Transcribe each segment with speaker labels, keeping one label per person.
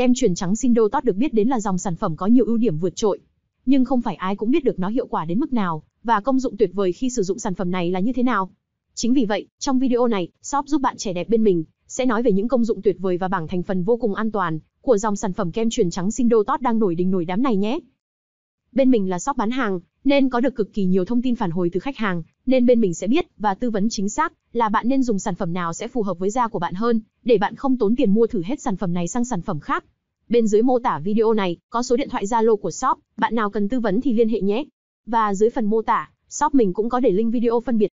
Speaker 1: Kem chuyển trắng Sindo Top được biết đến là dòng sản phẩm có nhiều ưu điểm vượt trội, nhưng không phải ai cũng biết được nó hiệu quả đến mức nào và công dụng tuyệt vời khi sử dụng sản phẩm này là như thế nào. Chính vì vậy, trong video này, shop giúp bạn trẻ đẹp bên mình sẽ nói về những công dụng tuyệt vời và bảng thành phần vô cùng an toàn của dòng sản phẩm kem truyền trắng Sindo Top đang nổi đình nổi đám này nhé. Bên mình là shop bán hàng, nên có được cực kỳ nhiều thông tin phản hồi từ khách hàng, nên bên mình sẽ biết và tư vấn chính xác là bạn nên dùng sản phẩm nào sẽ phù hợp với da của bạn hơn, để bạn không tốn tiền mua thử hết sản phẩm này sang sản phẩm khác. Bên dưới mô tả video này có số điện thoại Zalo của shop, bạn nào cần tư vấn thì liên hệ nhé. Và dưới phần mô tả, shop mình cũng có để link video phân biệt.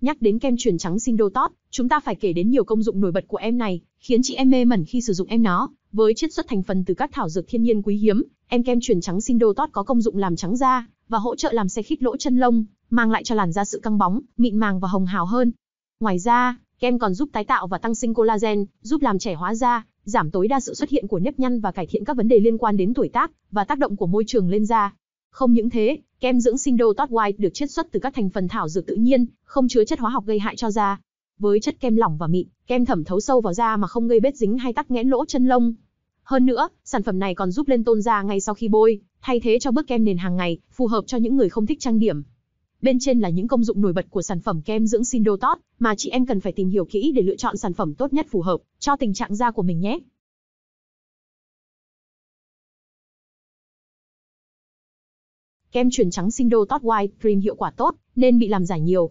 Speaker 1: Nhắc đến kem chuyển trắng sinh đô chúng ta phải kể đến nhiều công dụng nổi bật của em này, khiến chị em mê mẩn khi sử dụng em nó, với chiết xuất thành phần từ các thảo dược thiên nhiên quý hiếm, em kem chuyển trắng Sindo Tot có công dụng làm trắng da và hỗ trợ làm xe khít lỗ chân lông, mang lại cho làn da sự căng bóng, mịn màng và hồng hào hơn. Ngoài ra, kem còn giúp tái tạo và tăng sinh collagen, giúp làm trẻ hóa da, giảm tối đa sự xuất hiện của nếp nhăn và cải thiện các vấn đề liên quan đến tuổi tác và tác động của môi trường lên da. Không những thế, kem dưỡng Sindo Tot White được chiết xuất từ các thành phần thảo dược tự nhiên, không chứa chất hóa học gây hại cho da. Với chất kem lỏng và mịn, kem thẩm thấu sâu vào da mà không gây bết dính hay tắc nghẽn lỗ chân lông, hơn nữa, sản phẩm này còn giúp lên tôn da ngay sau khi bôi, thay thế cho bước kem nền hàng ngày, phù hợp cho những người không thích trang điểm. Bên trên là những công dụng nổi bật của sản phẩm kem dưỡng Sindotot mà chị em cần phải tìm hiểu kỹ để lựa chọn sản phẩm tốt nhất phù hợp cho tình trạng da của mình nhé. Kem chuyển trắng Sindotot White Cream hiệu quả tốt, nên bị làm giả nhiều,